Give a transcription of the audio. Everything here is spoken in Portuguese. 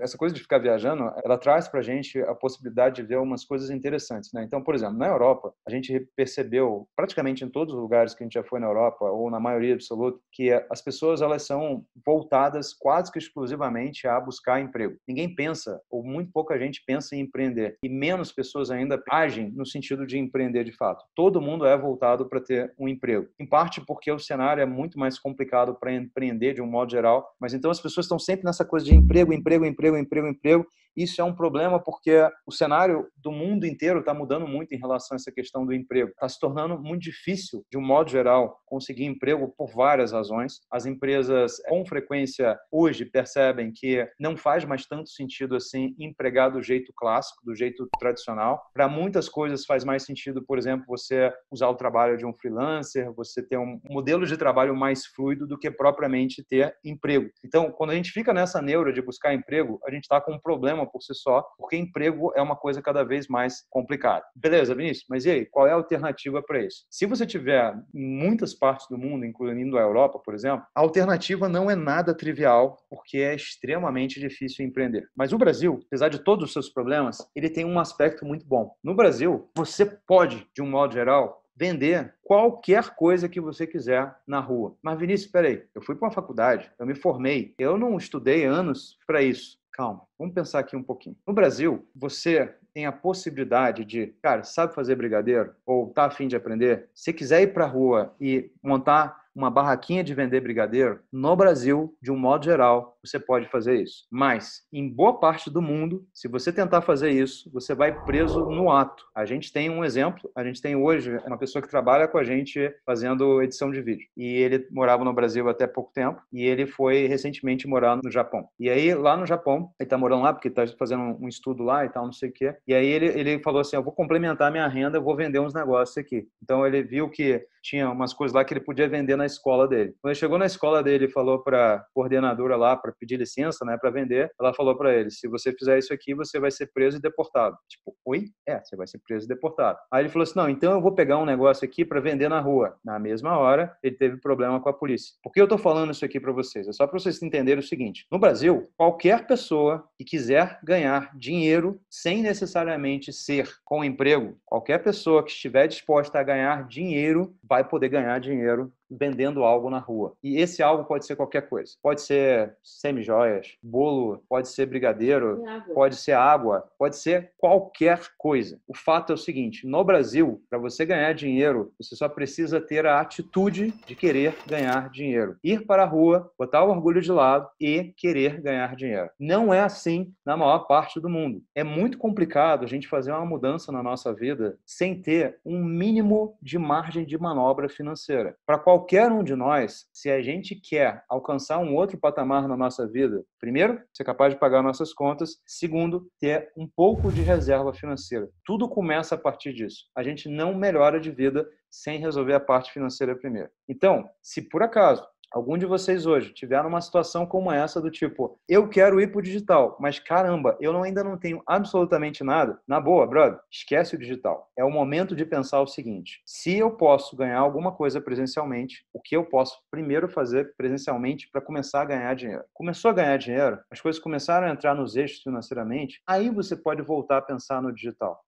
essa coisa de ficar viajando, ela traz para a gente a possibilidade de ver algumas coisas interessantes, né? Então, por exemplo, na Europa, a gente percebeu praticamente em todos os lugares que a gente já foi na Europa ou na maioria absoluta que as pessoas elas são voltadas quase que exclusivamente a buscar emprego. Ninguém pensa ou muito pouca gente pensa em empreender e menos pessoas ainda agem no sentido de empreender de fato. Todo mundo é voltado para ter um emprego. Em parte porque o cenário é muito mais complicado para empreender de um modo geral, mas então as pessoas estão sempre nessa coisa de emprego, emprego, emprego emprego, emprego, emprego, isso é um problema porque o cenário do mundo inteiro está mudando muito em relação a essa questão do emprego. Está se tornando muito difícil, de um modo geral, conseguir emprego por várias razões. As empresas, com frequência, hoje percebem que não faz mais tanto sentido assim empregar do jeito clássico, do jeito tradicional. Para muitas coisas faz mais sentido, por exemplo, você usar o trabalho de um freelancer, você ter um modelo de trabalho mais fluido do que propriamente ter emprego. Então, quando a gente fica nessa neura de buscar emprego, a gente está com um problema problema por si só, porque emprego é uma coisa cada vez mais complicada. Beleza, Vinícius, mas e aí? Qual é a alternativa para isso? Se você tiver em muitas partes do mundo, incluindo a Europa, por exemplo, a alternativa não é nada trivial, porque é extremamente difícil empreender. Mas o Brasil, apesar de todos os seus problemas, ele tem um aspecto muito bom. No Brasil, você pode, de um modo geral, vender qualquer coisa que você quiser na rua. Mas Vinícius, peraí, eu fui para uma faculdade, eu me formei, eu não estudei anos para isso calma, vamos pensar aqui um pouquinho. No Brasil, você tem a possibilidade de, cara, sabe fazer brigadeiro ou tá afim de aprender? Se quiser ir para a rua e montar uma barraquinha de vender brigadeiro, no Brasil, de um modo geral, você pode fazer isso. Mas, em boa parte do mundo, se você tentar fazer isso, você vai preso no ato. A gente tem um exemplo, a gente tem hoje uma pessoa que trabalha com a gente fazendo edição de vídeo. E ele morava no Brasil até pouco tempo, e ele foi recentemente morar no Japão. E aí, lá no Japão, ele tá morando lá porque tá fazendo um estudo lá e tal, não sei o quê. E aí ele, ele falou assim: eu vou complementar minha renda, eu vou vender uns negócios aqui. Então ele viu que tinha umas coisas lá que ele podia vender na escola dele. Quando ele chegou na escola dele e falou para coordenadora lá para pedir licença, né, para vender, ela falou para ele: se você fizer isso aqui, você vai ser preso e deportado. Tipo, oi? É, você vai ser preso e deportado. Aí ele falou assim: não, então eu vou pegar um negócio aqui para vender na rua. Na mesma hora, ele teve problema com a polícia. Por que eu tô falando isso aqui para vocês? É só para vocês entenderem o seguinte: no Brasil, qualquer pessoa que quiser ganhar dinheiro sem necessariamente ser com emprego, qualquer pessoa que estiver disposta a ganhar dinheiro vai poder ganhar dinheiro vendendo algo na rua. E esse algo pode ser qualquer coisa. Pode ser semijoias, bolo, pode ser brigadeiro, pode ser água, pode ser qualquer coisa. O fato é o seguinte, no Brasil, para você ganhar dinheiro, você só precisa ter a atitude de querer ganhar dinheiro. Ir para a rua, botar o orgulho de lado e querer ganhar dinheiro. Não é assim na maior parte do mundo. É muito complicado a gente fazer uma mudança na nossa vida sem ter um mínimo de margem de manobra financeira. Para qual qualquer um de nós, se a gente quer alcançar um outro patamar na nossa vida, primeiro, ser capaz de pagar nossas contas, segundo, ter um pouco de reserva financeira. Tudo começa a partir disso. A gente não melhora de vida sem resolver a parte financeira primeiro. Então, se por acaso algum de vocês hoje tiver numa situação como essa do tipo, eu quero ir pro digital, mas caramba, eu ainda não tenho absolutamente nada, na boa, brother, esquece o digital. É o momento de pensar o seguinte: se eu posso ganhar alguma coisa presencialmente, o que eu posso primeiro fazer presencialmente para começar a ganhar dinheiro? Começou a ganhar dinheiro, as coisas começaram a entrar nos eixos financeiramente, aí você pode voltar a pensar no digital.